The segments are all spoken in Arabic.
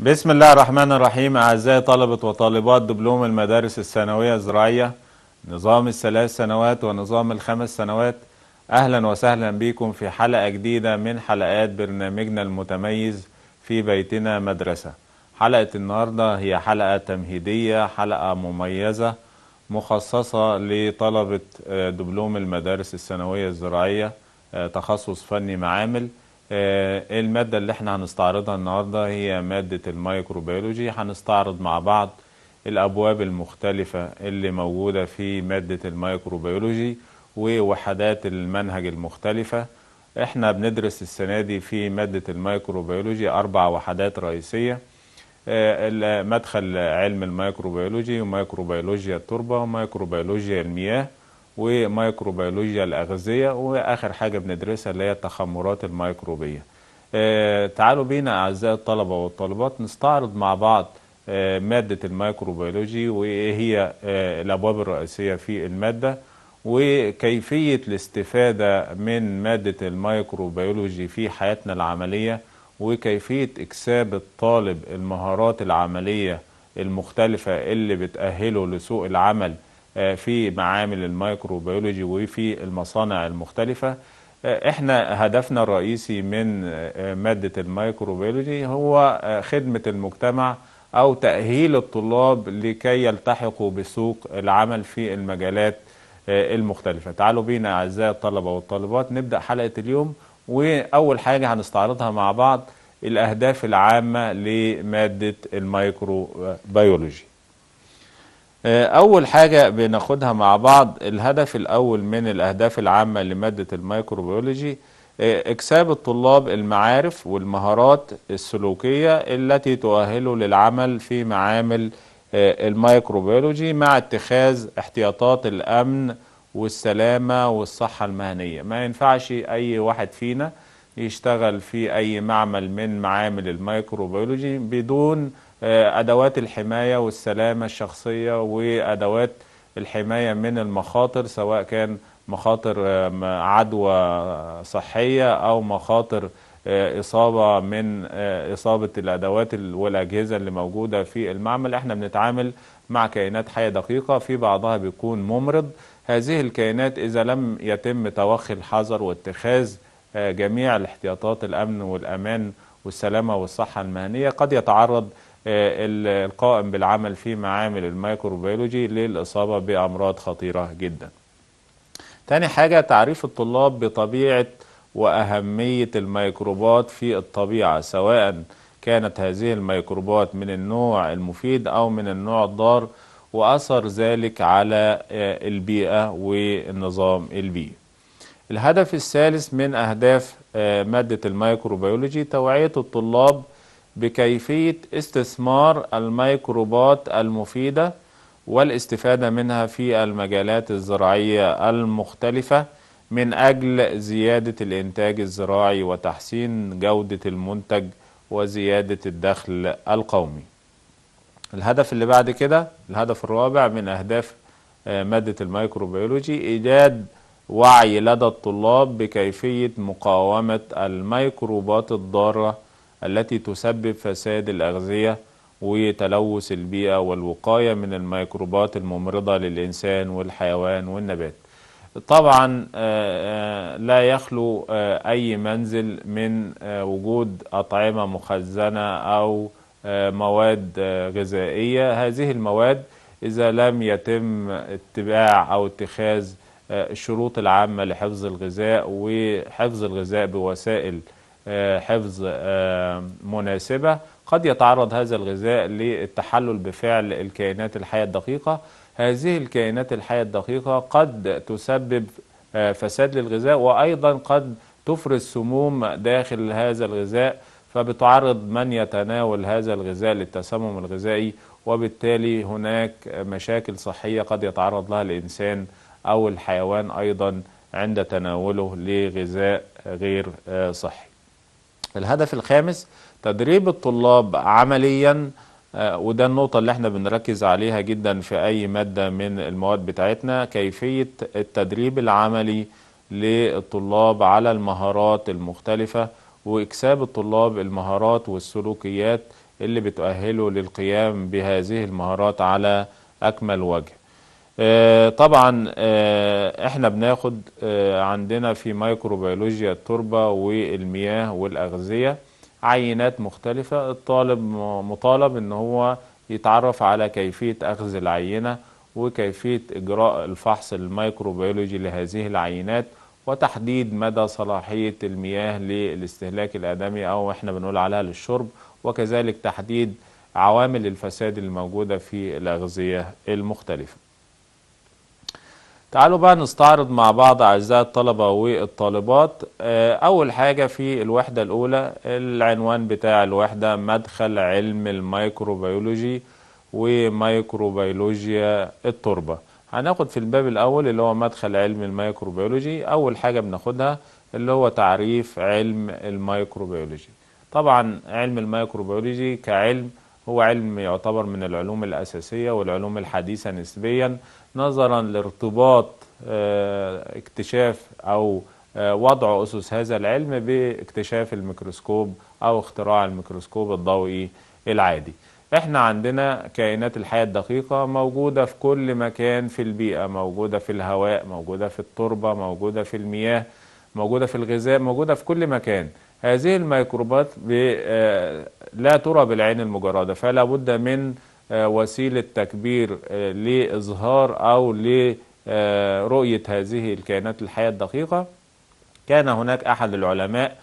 بسم الله الرحمن الرحيم أعزائي طلبة وطالبات دبلوم المدارس الثانوية الزراعية نظام الثلاث سنوات ونظام الخمس سنوات أهلا وسهلا بكم في حلقة جديدة من حلقات برنامجنا المتميز في بيتنا مدرسة حلقة النهاردة هي حلقة تمهيدية حلقة مميزة مخصصة لطلبة آه، دبلوم المدارس الثانوية الزراعية آه، تخصص فني معامل آه، إيه المادة اللي احنا هنستعرضها النهاردة هي مادة الميكروبيولوجي هنستعرض مع بعض الأبواب المختلفة اللي موجودة في مادة الميكروبيولوجي ووحدات المنهج المختلفة احنا بندرس السنة دي في مادة الميكروبيولوجي أربع وحدات رئيسية آه، مدخل علم الميكروبيولوجي وميكروبيولوجيا التربة وميكروبيولوجيا المياه ومايكروبيولوجيا الأغذية وآخر حاجة بندرسها اللي هي التخمرات الميكروبية آه، تعالوا بينا أعزائي الطلبة والطالبات نستعرض مع بعض آه، مادة الميكروبيولوجي وإيه هي آه، الأبواب الرئيسية في المادة وكيفية الاستفادة من مادة الميكروبيولوجي في حياتنا العملية وكيفية إكساب الطالب المهارات العملية المختلفة اللي بتأهله لسوق العمل آه، في معامل الميكروبيولوجي وفي المصانع المختلفة آه، احنا هدفنا الرئيسي من آه، مادة الميكروبيولوجي هو خدمة المجتمع أو تأهيل الطلاب لكي يلتحقوا بسوق العمل في المجالات المختلفة تعالوا بينا أعزائي الطلبة والطالبات نبدأ حلقة اليوم وأول حاجة هنستعرضها مع بعض الأهداف العامة لمادة الميكروبيولوجي آه، أول حاجة بناخدها مع بعض الهدف الأول من الأهداف العامة لمادة الميكروبيولوجي آه، إكساب الطلاب المعارف والمهارات السلوكية التي تؤهله للعمل في معامل آه، الميكروبيولوجي مع اتخاذ احتياطات الأمن والسلامة والصحة المهنية ما ينفعش أي واحد فينا يشتغل في أي معمل من معامل الميكروبيولوجي بدون آه، أدوات الحماية والسلامة الشخصية وأدوات الحماية من المخاطر سواء كان مخاطر آه، عدوى صحية أو مخاطر آه، إصابة من إصابة الأدوات والأجهزة اللي موجودة في المعمل احنا بنتعامل مع كائنات حية دقيقة في بعضها بيكون ممرض هذه الكائنات إذا لم يتم توخي الحذر واتخاذ جميع الاحتياطات الأمن والأمان والسلامة والصحة المهنية قد يتعرض آه، القائم بالعمل في معامل الميكروبيولوجي للإصابة بأمراض خطيرة جدا تاني حاجة تعريف الطلاب بطبيعة وأهمية الميكروبات في الطبيعة سواء كانت هذه الميكروبات من النوع المفيد أو من النوع الضار وأثر ذلك على آه، البيئة والنظام البيئي الهدف الثالث من أهداف آه، مادة الميكروبيولوجي توعية الطلاب بكيفية استثمار الميكروبات المفيدة والاستفادة منها في المجالات الزراعية المختلفة من أجل زيادة الإنتاج الزراعي وتحسين جودة المنتج وزيادة الدخل القومي الهدف اللي بعد كده الهدف الرابع من أهداف آه، مادة الميكروبيولوجي إيجاد وعي لدى الطلاب بكيفية مقاومة الميكروبات الضارة التي تسبب فساد الأغذية وتلوث البيئة والوقاية من الميكروبات الممرضة للإنسان والحيوان والنبات طبعا آه، آه، لا يخلو آه، أي منزل من وجود أطعمة مخزنة أو مواد غذائية هذه المواد إذا لم يتم اتباع أو اتخاذ الشروط العامة لحفظ الغذاء وحفظ الغذاء بوسائل آه، حفظ آه، مناسبة قد يتعرض هذا الغذاء للتحلل بفعل الكائنات الحية الدقيقة هذه الكائنات الحية الدقيقة قد تسبب آه، فساد للغذاء وأيضا قد تفرز سموم داخل هذا الغذاء فبتعرض من يتناول هذا الغذاء للتسمم الغذائي وبالتالي هناك مشاكل صحية قد يتعرض لها الإنسان أو الحيوان أيضا عند تناوله لغذاء غير صحي الهدف الخامس تدريب الطلاب عمليا آه، وده النقطة اللي احنا بنركز عليها جدا في أي مادة من المواد بتاعتنا كيفية التدريب العملي للطلاب على المهارات المختلفة وإكساب الطلاب المهارات والسلوكيات اللي بتؤهله للقيام بهذه المهارات على أكمل وجه آه، طبعا آه، احنا بناخد آه، عندنا في مايكروبيولوجيا التربة والمياه والأغذية عينات مختلفة الطالب مطالب ان هو يتعرف على كيفية أخذ العينة وكيفية إجراء الفحص الميكروبيولوجي لهذه العينات وتحديد مدى صلاحية المياه للاستهلاك الآدمي أو احنا بنقول عليها للشرب وكذلك تحديد عوامل الفساد الموجودة في الأغذية المختلفة تعالوا بقى نستعرض مع بعض أعزائي الطلبة والطالبات آه، أول حاجة في الوحدة الأولى العنوان بتاع الوحدة مدخل علم الميكروبيولوجي وميكروبيولوجيا التربة هناخد في الباب الأول اللي هو مدخل علم الميكروبيولوجي أول حاجة بناخدها اللي هو تعريف علم الميكروبيولوجي طبعا علم الميكروبيولوجي كعلم هو علم يعتبر من العلوم الأساسية والعلوم الحديثة نسبيا نظرا لارتباط آه، اكتشاف أو آه، وضع أسس هذا العلم باكتشاف الميكروسكوب أو اختراع الميكروسكوب الضوئي العادي احنا عندنا كائنات الحياة الدقيقة موجودة في كل مكان في البيئة موجودة في الهواء موجودة في التربة موجودة في المياه موجودة في الغذاء موجودة في كل مكان هذه الميكروبات آه، لا ترى بالعين المجردة فلا بد من آه، وسيلة تكبير آه، لإظهار أو لرؤية هذه الكائنات الحية الدقيقة كان هناك أحد العلماء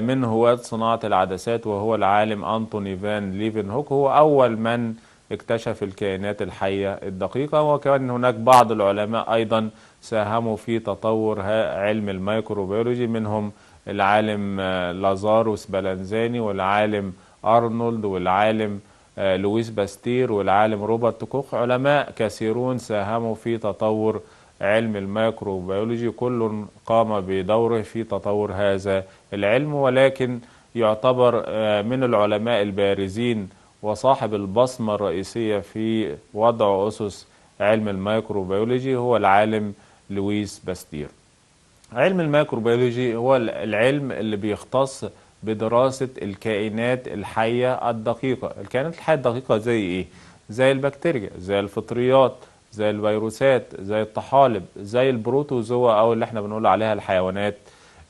من هواة صناعة العدسات وهو العالم أنطوني فان ليفن هوك هو أول من اكتشف الكائنات الحية الدقيقة وكان هناك بعض العلماء أيضا ساهموا في تطور علم الميكروبيولوجي منهم العالم آه، لازاروس بلانزاني والعالم أرنولد والعالم آه، لويس باستير والعالم روبرت كوخ علماء كثيرون ساهموا في تطور علم الميكروبيولوجي كل قام بدوره في تطور هذا العلم ولكن يعتبر آه، من العلماء البارزين وصاحب البصمة الرئيسية في وضع أسس علم الميكروبيولوجي هو العالم لويس باستير علم الميكروبيولوجي هو العلم اللي بيختص بدراسة الكائنات الحية الدقيقة الكائنات الحية الدقيقة زي ايه؟ زي البكتيريا زي الفطريات زي الفيروسات زي الطحالب زي البروتوزوا او اللي احنا بنقول عليها الحيوانات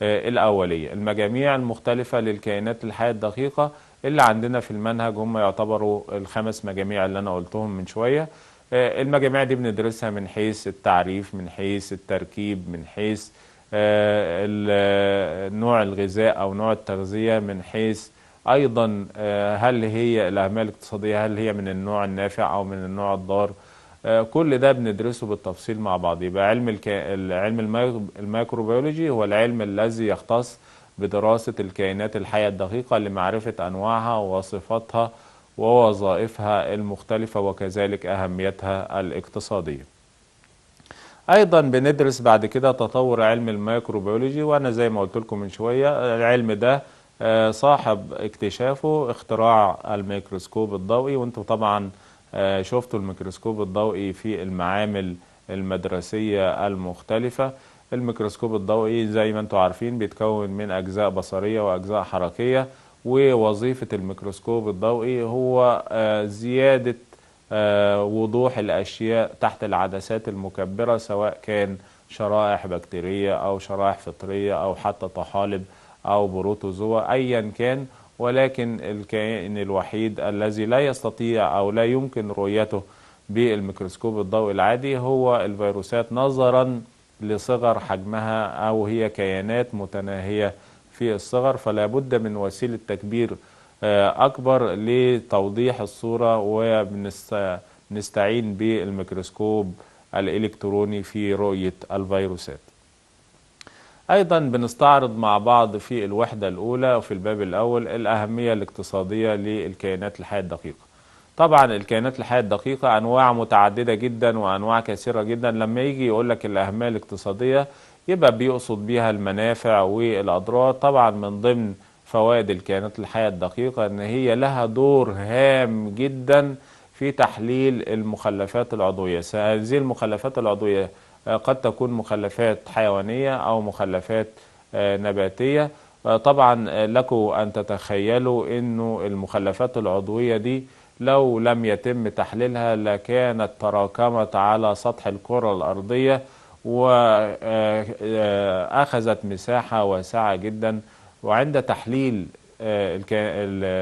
آه، الأولية المجاميع المختلفة للكائنات الحية الدقيقة اللي عندنا في المنهج هم يعتبروا الخمس مجاميع اللي أنا قلتهم من شوية آه، المجاميع دي بندرسها من حيث التعريف من حيث التركيب من حيث آه، آه، نوع الغذاء أو نوع التغذية من حيث أيضا آه، هل هي الأعمال الاقتصادية هل هي من النوع النافع أو من النوع الضار كل ده بندرسه بالتفصيل مع بعض يبقى علم الك... علم الميكروبيولوجي هو العلم الذي يختص بدراسة الكائنات الحية الدقيقة لمعرفة أنواعها وصفاتها ووظائفها المختلفة وكذلك أهميتها الاقتصادية ايضا بندرس بعد كده تطور علم الميكروبيولوجي وانا زي ما قلت لكم من شويه العلم ده آه، صاحب اكتشافه اختراع الميكروسكوب الضوئي وانتم طبعا آه، شفتوا الميكروسكوب الضوئي في المعامل المدرسيه المختلفه الميكروسكوب الضوئي زي ما انتم عارفين بيتكون من اجزاء بصريه واجزاء حركيه ووظيفه الميكروسكوب الضوئي هو آه، زياده آه، وضوح الأشياء تحت العدسات المكبرة سواء كان شرائح بكتيرية أو شرائح فطرية أو حتى طحالب أو بروتوزوا أيا كان ولكن الكائن الوحيد الذي لا يستطيع أو لا يمكن رؤيته بالميكروسكوب الضوئي العادي هو الفيروسات نظرا لصغر حجمها أو هي كيانات متناهية في الصغر فلا بد من وسيلة تكبير آه، أكبر لتوضيح الصورة وبنستعين بالميكروسكوب الإلكتروني في رؤية الفيروسات أيضا بنستعرض مع بعض في الوحدة الأولى وفي الباب الأول الأهمية الاقتصادية للكائنات الحية الدقيقة طبعا الكائنات الحية الدقيقة أنواع متعددة جدا وأنواع كثيرة جدا لما يجي يقول لك الأهمية الاقتصادية يبقى بيقصد بيها المنافع والأضرار طبعا من ضمن فوائد الكائنات الحية الدقيقة أن هي لها دور هام جدا في تحليل المخلفات العضوية هذه المخلفات العضوية آه، قد تكون مخلفات حيوانية أو مخلفات آه، نباتية آه، طبعا لكم أن تتخيلوا أنه المخلفات العضوية دي لو لم يتم تحليلها لكانت تراكمت على سطح الكرة الأرضية وأخذت مساحة واسعة جداً وعند تحليل آه،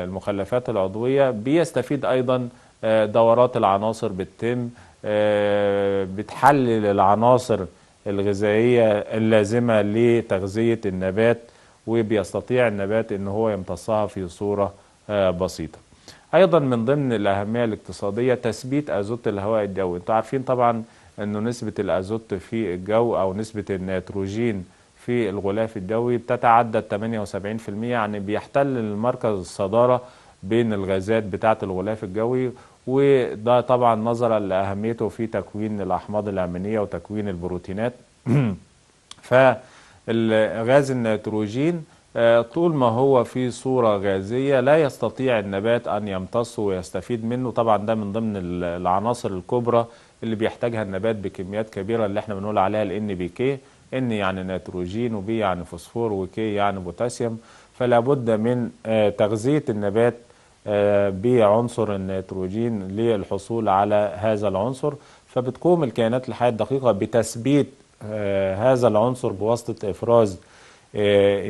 المخلفات العضوية بيستفيد أيضا آه، دورات العناصر بتتم آه، بتحلل العناصر الغذائية اللازمة لتغذية النبات وبيستطيع النبات ان هو يمتصها في صورة بسيطة ايضا من ضمن الاهمية الاقتصادية تثبيت ازوت الهواء الجوي انتوا عارفين طبعا انه نسبة الازوت في الجو او نسبة النيتروجين في الغلاف الجوي بتتعدى 78% يعني بيحتل المركز الصدارة بين الغازات بتاعة الغلاف الجوي وده طبعا نظرا لأهميته في تكوين الأحماض الأمينية وتكوين البروتينات فالغاز النيتروجين آه، طول ما هو في صورة غازية لا يستطيع النبات أن يمتص ويستفيد منه طبعا ده من ضمن العناصر الكبرى اللي بيحتاجها النبات بكميات كبيرة اللي احنا بنقول عليها ال NBK ان يعني نيتروجين وبي يعني فوسفور وكي يعني بوتاسيوم فلا بد من آه، تغذيه النبات آه، بعنصر النيتروجين للحصول على هذا العنصر فبتقوم الكائنات الحية الدقيقة بتثبيت آه، هذا العنصر بواسطة إفراز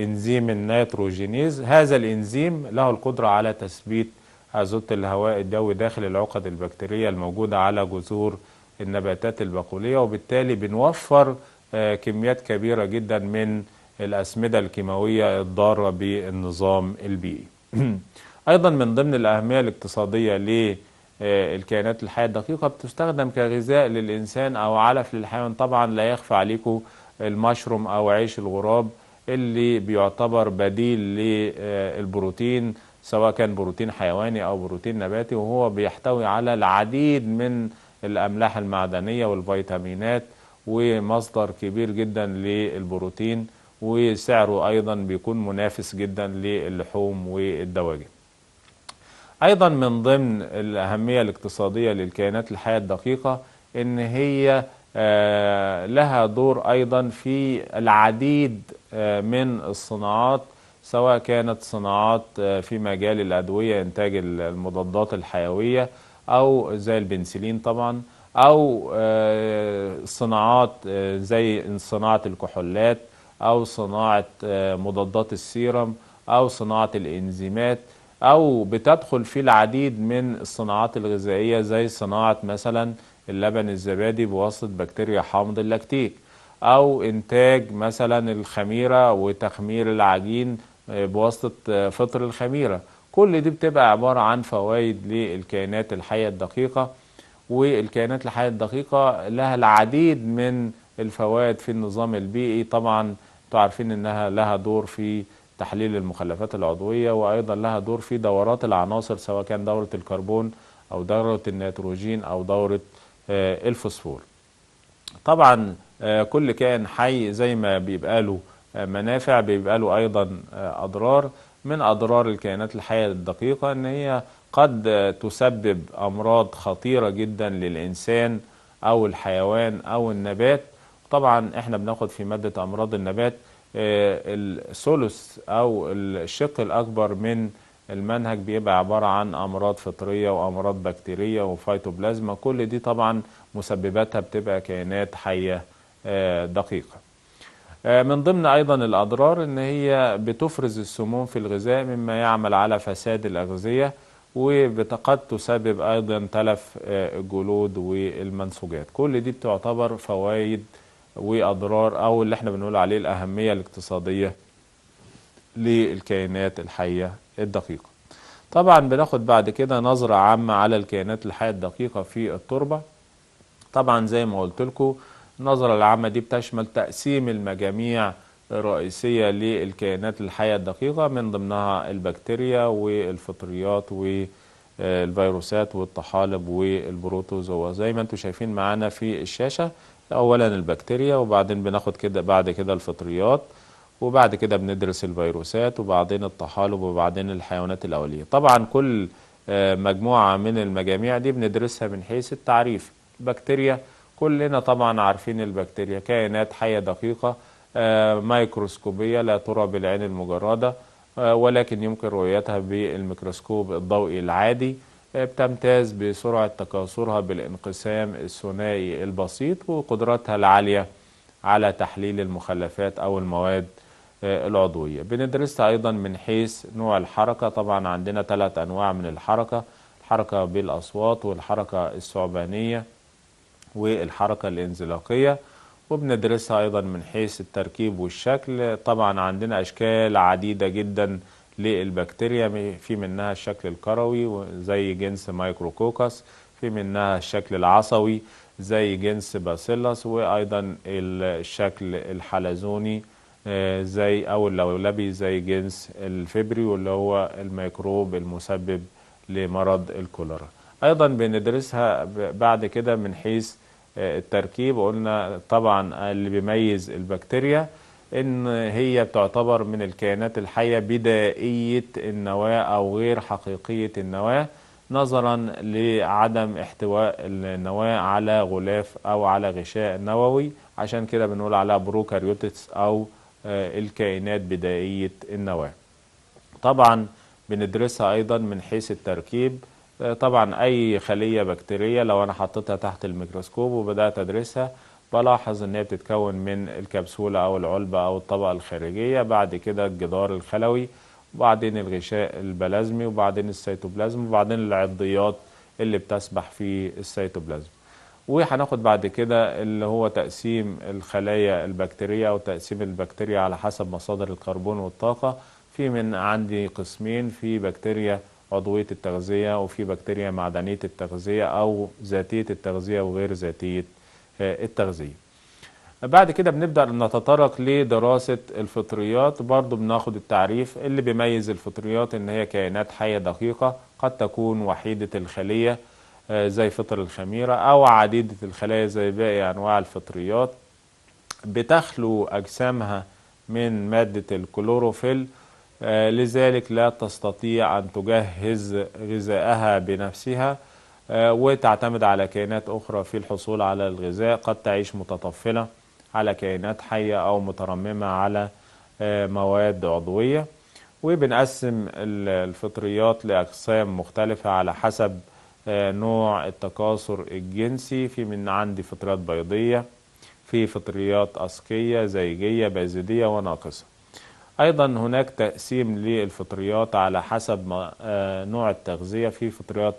إنزيم النيتروجينيز هذا الإنزيم له القدرة على تثبيت أزوت الهواء الجوي داخل العقد البكتيرية الموجودة على جذور النباتات البقولية وبالتالي بنوفر آه، كميات كبيرة جدا من الأسمدة الكيماوية الضارة بالنظام البيئي أيضا من ضمن الأهمية الاقتصادية للكائنات الحية الدقيقة بتستخدم كغذاء للإنسان أو علف للحيوان طبعا لا يخفى عليكم المشروم أو عيش الغراب اللي بيعتبر بديل للبروتين سواء كان بروتين حيواني أو بروتين نباتي وهو بيحتوي على العديد من الأملاح المعدنية والفيتامينات ومصدر كبير جدا للبروتين وسعره أيضا بيكون منافس جدا للحوم والدواجن أيضا من ضمن الأهمية الاقتصادية للكائنات الحية الدقيقة إن هي آه، لها دور أيضا في العديد آه، من الصناعات سواء كانت صناعات آه، في مجال الأدوية إنتاج المضادات الحيوية أو زي البنسلين طبعا او آه، صناعات آه، زي صناعه الكحولات او صناعه آه، مضادات السيرم او صناعه الانزيمات او بتدخل في العديد من الصناعات الغذائيه زي صناعه مثلا اللبن الزبادي بواسطه بكتيريا حامض اللاكتيك او انتاج مثلا الخميره وتخمير العجين بواسطه فطر الخميره كل دي بتبقى عباره عن فوائد للكائنات الحيه الدقيقه والكائنات الحية الدقيقة لها العديد من الفوائد في النظام البيئي طبعا تعرفين انها لها دور في تحليل المخلفات العضوية وأيضا لها دور في دورات العناصر سواء كان دورة الكربون أو دورة النيتروجين أو دورة آه، الفوسفور طبعا آه، كل كائن حي زي ما بيبقى له آه، منافع بيبقى له أيضا أضرار من أضرار الكائنات الحية الدقيقة إن هي قد تسبب أمراض خطيرة جدا للإنسان أو الحيوان أو النبات طبعا احنا بناخد في مادة أمراض النبات آه، السولوس أو الشق الأكبر من المنهج بيبقى عبارة عن أمراض فطرية وأمراض بكتيرية وفيتوبلازما كل دي طبعا مسبباتها بتبقى كائنات حية آه، دقيقة آه، من ضمن أيضا الأضرار أن هي بتفرز السموم في الغذاء مما يعمل على فساد الأغذية وقد تسبب ايضا تلف الجلود آه، والمنسوجات كل دي بتعتبر فوائد واضرار او اللي احنا بنقول عليه الاهميه الاقتصاديه للكائنات الحيه الدقيقه طبعا بناخد بعد كده نظره عامه على الكائنات الحيه الدقيقه في التربه طبعا زي ما قلت لكم النظره العامه دي بتشمل تقسيم المجاميع رئيسية للكائنات الحية الدقيقة من ضمنها البكتيريا والفطريات والفيروسات والطحالب والبروتوزوا زي ما انتم شايفين معانا في الشاشة أولا البكتيريا وبعدين بناخد كده بعد كده الفطريات وبعد كده بندرس الفيروسات وبعدين الطحالب وبعدين الحيوانات الأولية طبعا كل آه، مجموعة من المجاميع دي بندرسها من حيث التعريف البكتيريا كلنا طبعا عارفين البكتيريا كائنات حية دقيقة آه، مايكروسكوبية لا ترى بالعين المجردة آه، ولكن يمكن رؤيتها بالميكروسكوب الضوئي العادي آه، بتمتاز بسرعة تكاثرها بالانقسام الثنائي البسيط وقدرتها العالية على تحليل المخلفات أو المواد العضوية بندرسها أيضا من حيث نوع الحركة طبعا عندنا ثلاث أنواع من الحركة الحركة بالأصوات والحركة الثعبانية والحركة الانزلاقية وبندرسها أيضا من حيث التركيب والشكل طبعا عندنا أشكال عديدة جدا للبكتيريا في منها الشكل الكروي زي جنس مايكروكوكس في منها الشكل العصوي زي جنس باسيلس وأيضا الشكل الحلزوني آه، زي أو اللولبي زي جنس الفبري واللي هو الميكروب المسبب لمرض الكوليرا أيضا بندرسها بعد كده من حيث التركيب وقلنا طبعا اللي بيميز البكتيريا ان هي تعتبر من الكائنات الحيه بدائيه النواه او غير حقيقيه النواه نظرا لعدم احتواء النواه على غلاف او على غشاء نووي عشان كده بنقول عليها بروكاريوتس او آه، الكائنات بدائيه النواه طبعا بندرسها ايضا من حيث التركيب طبعا أي خلية بكتيرية لو أنا حطيتها تحت الميكروسكوب وبدأت أدرسها بلاحظ إن هي بتتكون من الكبسولة أو العلبة أو الطبقة الخارجية بعد كده الجدار الخلوي وبعدين الغشاء البلازمي وبعدين السيتوبلازم وبعدين العضيات اللي بتسبح في السيتوبلازم وهناخد بعد كده اللي هو تقسيم الخلايا البكتيرية أو تقسيم البكتيريا على حسب مصادر الكربون والطاقة في من عندي قسمين في بكتيريا عضوية التغذية وفي بكتيريا معدنية التغذية أو ذاتية التغذية وغير ذاتية آه، التغذية بعد كده بنبدأ نتطرق لدراسة الفطريات برضو بناخد التعريف اللي بيميز الفطريات إن هي كائنات حية دقيقة قد تكون وحيدة الخلية آه، زي فطر الخميرة أو عديدة الخلايا زي باقي أنواع الفطريات بتخلو أجسامها من مادة الكلوروفيل آه، لذلك لا تستطيع أن تجهز غذائها بنفسها آه، وتعتمد على كائنات أخرى في الحصول على الغذاء قد تعيش متطفلة على كائنات حية أو مترممة على آه، مواد عضوية وبنقسم الفطريات لأقسام مختلفة على حسب نوع التكاثر الجنسي في من عندي فطريات بيضية في فطريات أسكية زيجية بازدية وناقصة أيضا هناك تقسيم للفطريات على حسب آه، نوع التغذية في فطريات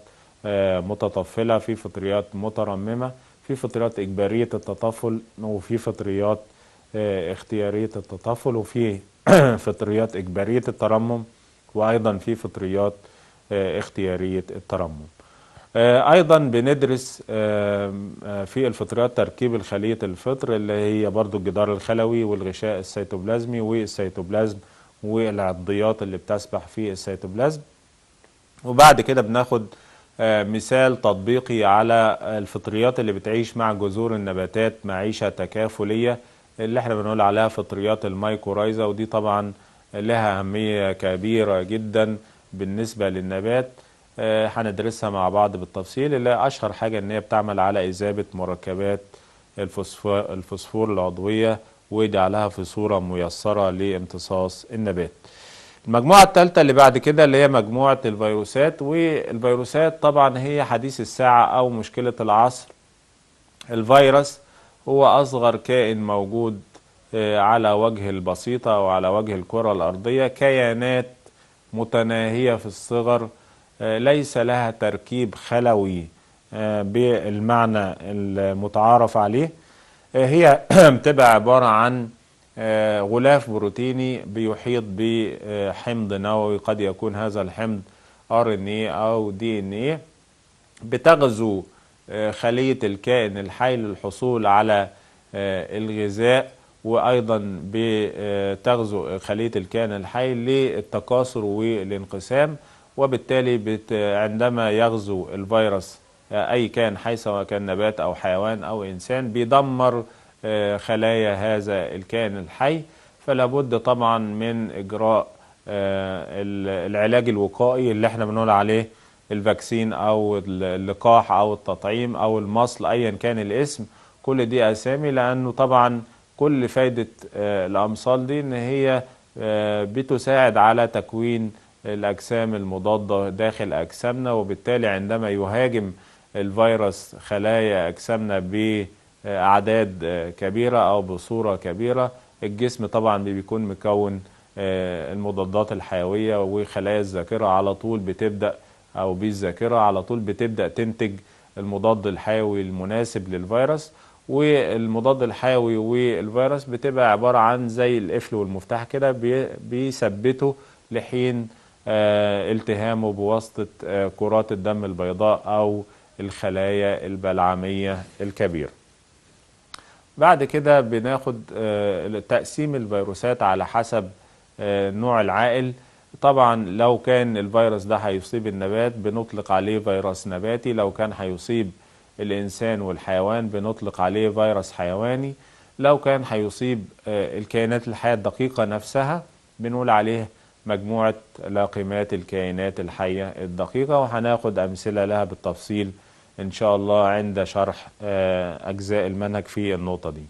آه، متطفلة في فطريات مترممة في فطريات إجبارية التطفل وفي فطريات آه، اختيارية التطفل وفي فطريات إجبارية الترمم وأيضا في فطريات اختيارية الترمم آه، ايضا بندرس آه، في الفطريات تركيب الخليه الفطر اللي هي برضو الجدار الخلوي والغشاء السيتوبلازمي والسيتوبلازم والعضيات اللي بتسبح في السيتوبلازم وبعد كده بناخد آه، مثال تطبيقي على الفطريات اللي بتعيش مع جذور النباتات معيشة تكافلية اللي احنا بنقول عليها فطريات المايكورايزا ودي طبعا لها أهمية كبيرة جدا بالنسبة للنبات آه، هندرسها مع بعض بالتفصيل اللي أشهر حاجة إن هي بتعمل على إذابة مركبات الفوسفور, الفوسفور العضوية ويجعلها في صورة ميسرة لامتصاص النبات المجموعة الثالثة اللي بعد كده اللي هي مجموعة الفيروسات والفيروسات طبعا هي حديث الساعة أو مشكلة العصر الفيروس هو أصغر كائن موجود آه، على وجه البسيطة وعلى وجه الكرة الأرضية كيانات متناهية في الصغر ليس لها تركيب خلوي آه، بالمعنى المتعارف عليه آه، هي بتبقى عبارة عن آه، غلاف بروتيني بيحيط بحمض نووي قد يكون هذا الحمض ار ان اي او دي ان اي بتغزو خلية الكائن الحي للحصول على الغذاء وايضا بتغزو خلية الكائن الحي للتكاثر والانقسام وبالتالي بت عندما يغزو الفيروس آه، أي كان حيث سواء كان نبات أو حيوان أو إنسان بيدمر آه، خلايا هذا الكائن الحي فلا بد طبعا من إجراء آه، العلاج الوقائي اللي احنا بنقول عليه الفاكسين أو اللقاح أو التطعيم أو المصل أيا كان الاسم كل دي أسامي لأنه طبعا كل فايدة الأمصال دي إن هي بتساعد على تكوين الأجسام المضادة داخل أجسامنا وبالتالي عندما يهاجم الفيروس خلايا أجسامنا بأعداد كبيرة أو بصورة كبيرة الجسم طبعا بيكون مكون آه، المضادات الحيوية وخلايا الذاكرة على طول بتبدأ أو بالذاكرة على طول بتبدأ تنتج المضاد الحيوي المناسب للفيروس والمضاد الحيوي والفيروس بتبقى عبارة عن زي القفل والمفتاح كده بيثبته لحين آه، التهامه بواسطة آه، كرات الدم البيضاء أو الخلايا البلعمية الكبيرة بعد كده بناخد آه، تقسيم الفيروسات على حسب نوع العائل طبعا لو كان الفيروس ده هيصيب النبات بنطلق عليه فيروس نباتي لو كان هيصيب الإنسان والحيوان بنطلق عليه فيروس حيواني لو كان هيصيب الكائنات الحية الدقيقة نفسها بنقول عليه مجموعة لاقمات الكائنات الحية الدقيقة وهناخد أمثلة لها بالتفصيل إن شاء الله عند شرح آه، أجزاء المنهج في النقطة دي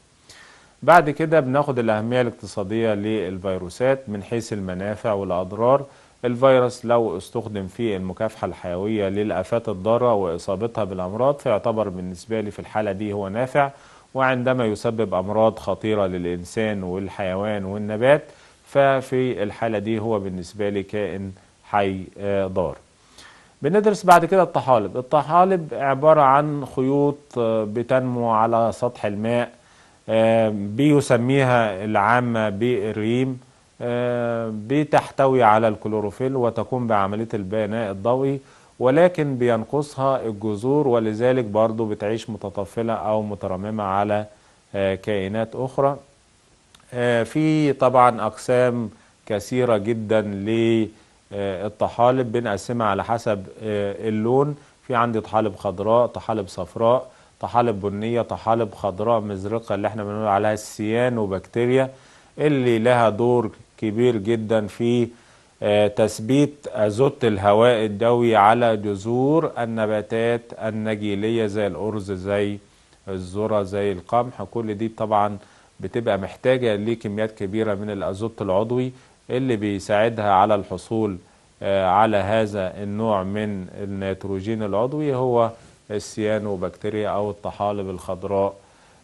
بعد كده بناخد الأهمية الاقتصادية للفيروسات من حيث المنافع والأضرار الفيروس لو استخدم في المكافحة الحيوية للآفات الضارة وإصابتها بالأمراض فيعتبر بالنسبة لي في الحالة دي هو نافع وعندما يسبب أمراض خطيرة للإنسان والحيوان والنبات ففي الحالة دي هو بالنسبة لي كائن حي آه، ضار بندرس بعد كده الطحالب الطحالب عبارة عن خيوط آه، بتنمو على سطح الماء آه، بيسميها العامة بالريم بتحتوي على الكلوروفيل وتقوم بعملية البناء الضوئي ولكن بينقصها الجذور ولذلك برضو بتعيش متطفلة أو مترممة على كائنات أخرى آه، في طبعا أقسام كثيرة جدا للطحالب بنقسمها على حسب آه، اللون في عندي طحالب خضراء طحالب صفراء طحالب بنية طحالب خضراء مزرقة اللي احنا بنقول عليها وبكتيريا اللي لها دور كبير جدا في آه، تثبيت أزوت الهواء الدوي على جذور النباتات النجيلية زي الأرز زي الذرة زي القمح كل دي طبعا بتبقى محتاجة لكميات كبيرة من الأزوت العضوي اللي بيساعدها على الحصول آه، على هذا النوع من النيتروجين العضوي هو السيانوبكتيريا أو الطحالب الخضراء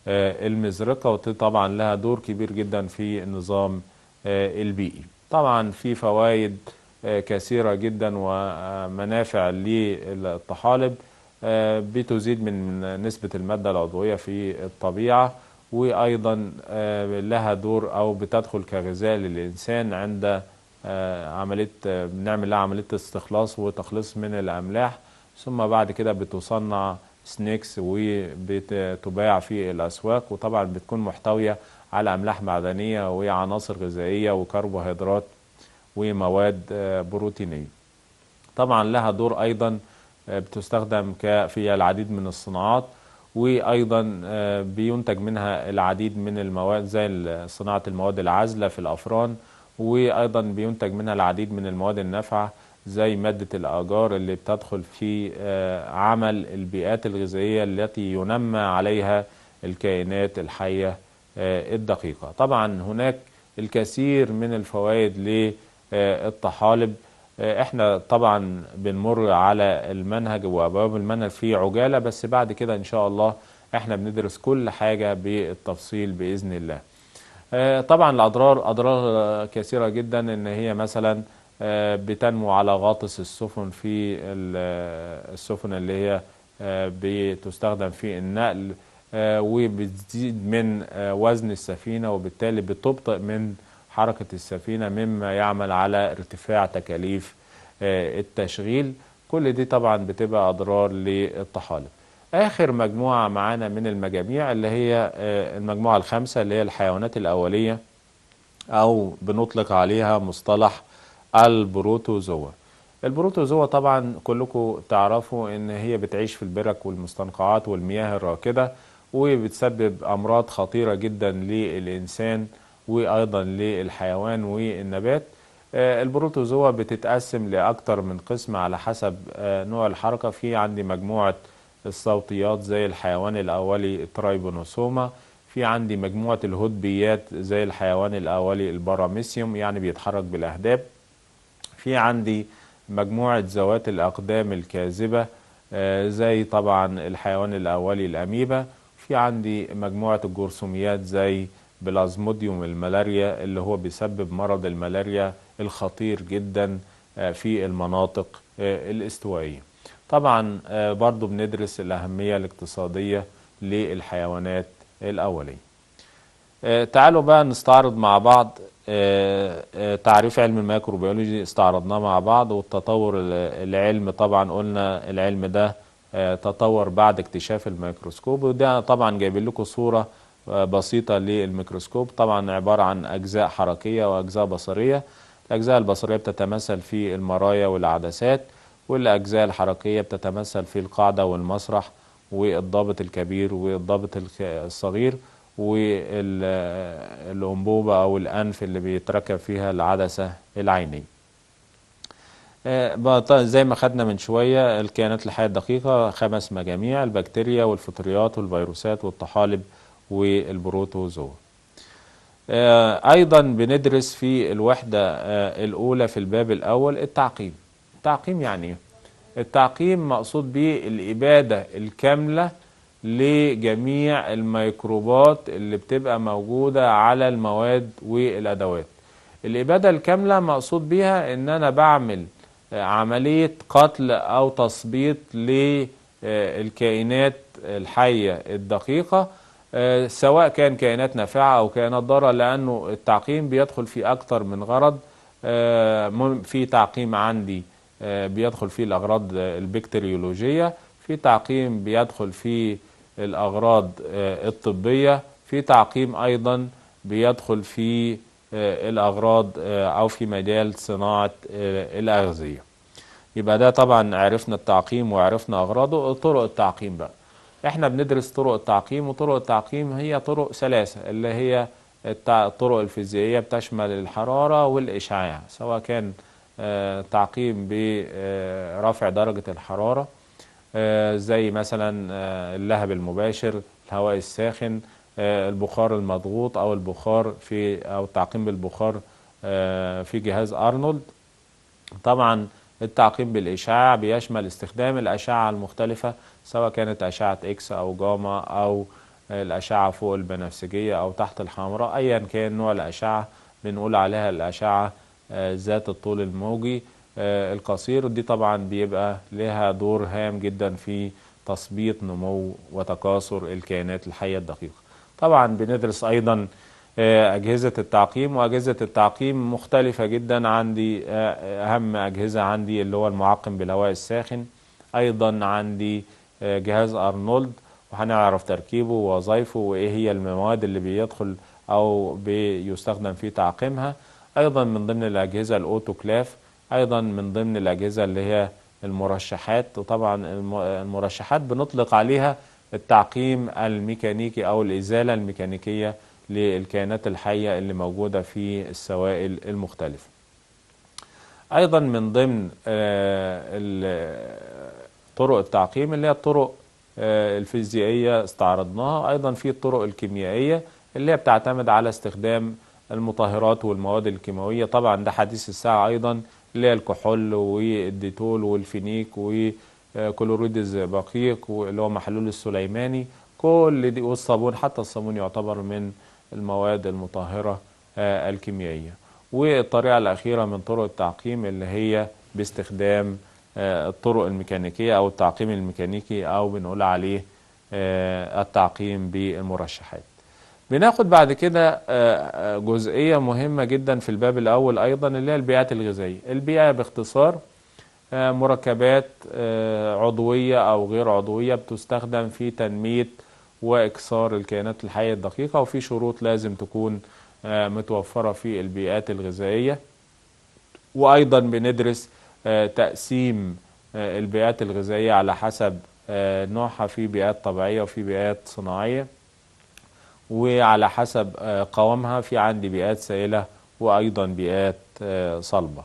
آه، المزرقة ودي طبعا لها دور كبير جدا في النظام البيئي آه، e. طبعا في فوائد كثيرة جدا ومنافع للطحالب بتزيد من نسبة المادة العضوية في الطبيعة وأيضا آه، لها دور أو بتدخل كغذاء للإنسان عند آه، عملية بنعمل آه، لها عملية استخلاص وتخليص من الأملاح ثم بعد كده بتصنع سنيكس وبتباع في الأسواق وطبعا بتكون محتوية على أملاح معدنية وعناصر غذائية وكربوهيدرات ومواد بروتينية طبعا لها دور أيضا بتستخدم في العديد من الصناعات وايضا آه، بينتج منها العديد من المواد زي صناعه المواد العازله في الافران وايضا بينتج منها العديد من المواد النافعه زي ماده الاجار اللي بتدخل في آه، عمل البيئات الغذائيه التي ينمى عليها الكائنات الحيه آه، الدقيقه طبعا هناك الكثير من الفوائد للطحالب آه، احنا طبعا بنمر على المنهج وابواب المنهج في عجاله بس بعد كده ان شاء الله احنا بندرس كل حاجه بالتفصيل باذن الله. آه، طبعا الاضرار اضرار كثيره جدا ان هي مثلا آه، بتنمو على غاطس السفن في السفن اللي هي بتستخدم في النقل وبتزيد من وزن السفينه وبالتالي بتبطئ من حركة السفينة مما يعمل على ارتفاع تكاليف آه، التشغيل كل دي طبعا بتبقى أضرار للطحالب آخر مجموعة معانا من المجاميع اللي هي آه، المجموعة الخامسة اللي هي الحيوانات الأولية أو بنطلق عليها مصطلح البروتوزوا البروتوزوا طبعا كلكم تعرفوا ان هي بتعيش في البرك والمستنقعات والمياه الراكده وبتسبب امراض خطيره جدا للانسان وايضا للحيوان والنبات آه، البروتوزوا بتتقسم لاكتر من قسم على حسب آه، نوع الحركه في عندي مجموعه الصوتيات زي الحيوان الاولي الترايبونوسوما في عندي مجموعه الهدبيات زي الحيوان الاولي الباراميسيوم يعني بيتحرك بالاهداب في عندي مجموعه ذوات الاقدام الكاذبه آه، زي طبعا الحيوان الاولي الاميبا في عندي مجموعه الجرثوميات زي بلازموديوم الملاريا اللي هو بيسبب مرض الملاريا الخطير جدا آه، في المناطق آه، الاستوائية طبعا آه، برضو بندرس الأهمية الاقتصادية للحيوانات الأولية تعالوا بقى نستعرض مع بعض تعريف علم الميكروبيولوجي استعرضناه مع بعض والتطور العلم طبعا قلنا العلم ده تطور بعد اكتشاف الميكروسكوب وده طبعا جايبين لكم صورة بسيطة للميكروسكوب طبعا عبارة عن أجزاء حركية وأجزاء بصرية الأجزاء البصرية بتتمثل في المرايا والعدسات والأجزاء الحركية بتتمثل في القاعدة والمسرح والضابط الكبير والضابط الصغير والأنبوبة أو الأنف اللي بيتركب فيها العدسة العينية آه، زي ما خدنا من شوية الكائنات الحية الدقيقة خمس مجاميع البكتيريا والفطريات والفيروسات والطحالب والبروتوزوا آه، أيضا بندرس في الوحدة آه، الأولى في الباب الأول التعقيم التعقيم يعني إيه؟ التعقيم مقصود به الإبادة الكاملة لجميع الميكروبات اللي بتبقى موجودة على المواد والأدوات الإبادة الكاملة مقصود بها إن أنا بعمل آه، عملية قتل أو تثبيط للكائنات الحية الدقيقة آه، سواء كان كائنات نافعة أو كائنات ضارة لأنه التعقيم بيدخل في أكتر من غرض آه، في تعقيم عندي آه، بيدخل في الأغراض البكتيريولوجية في تعقيم بيدخل في الأغراض الطبية في تعقيم أيضا بيدخل في الأغراض أو في مجال صناعة الأغذية يبقى ده طبعا عرفنا التعقيم وعرفنا أغراضه طرق التعقيم بقى احنا بندرس طرق التعقيم وطرق التعقيم هي طرق ثلاثة اللي هي الطرق الفيزيائية بتشمل الحرارة والإشعاع سواء كان آه، تعقيم برفع آه، درجة الحرارة آه، زي مثلا اللهب المباشر الهواء الساخن البخار المضغوط أو البخار في أو التعقيم بالبخار في جهاز أرنولد طبعا التعقيم بالإشعاع بيشمل استخدام الأشعة المختلفة سواء كانت أشعة إكس أو جاما أو الأشعة فوق البنفسجية أو تحت الحمراء أيا كان نوع الأشعة بنقول عليها الأشعة آه، ذات الطول الموجي آه، القصير دي طبعا بيبقى لها دور هام جدا في تثبيط نمو وتكاثر الكائنات الحية الدقيقة طبعا بندرس أيضا آه، أجهزة التعقيم وأجهزة التعقيم مختلفة جدا عندي أهم أجهزة عندي اللي هو المعقم بالهواء الساخن أيضا عندي جهاز أرنولد وهنعرف تركيبه ووظائفه وإيه هي المواد اللي بيدخل أو بيستخدم في تعقيمها أيضا من ضمن الأجهزة الأوتوكلاف أيضا من ضمن الأجهزة اللي هي المرشحات وطبعا المرشحات بنطلق عليها التعقيم الميكانيكي أو الإزالة الميكانيكية للكائنات الحية اللي موجودة في السوائل المختلفة أيضا من ضمن آه، طرق التعقيم اللي هي الطرق آه، الفيزيائية استعرضناها أيضا في الطرق الكيميائية اللي هي بتعتمد على استخدام المطهرات والمواد الكيماوية طبعا ده حديث الساعة أيضا اللي هي الكحول والديتول والفينيك وكلوريد الزئبقيق واللي هو محلول السليماني كل دي والصابون حتى الصابون يعتبر من المواد المطهرة آه، الكيميائية والطريقة الأخيرة من طرق التعقيم اللي هي باستخدام آه، الطرق الميكانيكية أو التعقيم الميكانيكي أو بنقول عليه آه، التعقيم بالمرشحات بناخد بعد كده آه، جزئية مهمة جدا في الباب الأول أيضا اللي هي البيئات الغذائية البيئة باختصار مركبات عضوية أو غير عضوية بتستخدم في تنمية وإكسار الكائنات الحية الدقيقة وفي شروط لازم تكون متوفرة في البيئات الغذائية وأيضا بندرس آه، تقسيم آه، البيئات الغذائية على حسب آه، نوعها في بيئات طبيعية وفي بيئات صناعية وعلى حسب قوامها في عندي بيئات سائلة وأيضا بيئات صلبة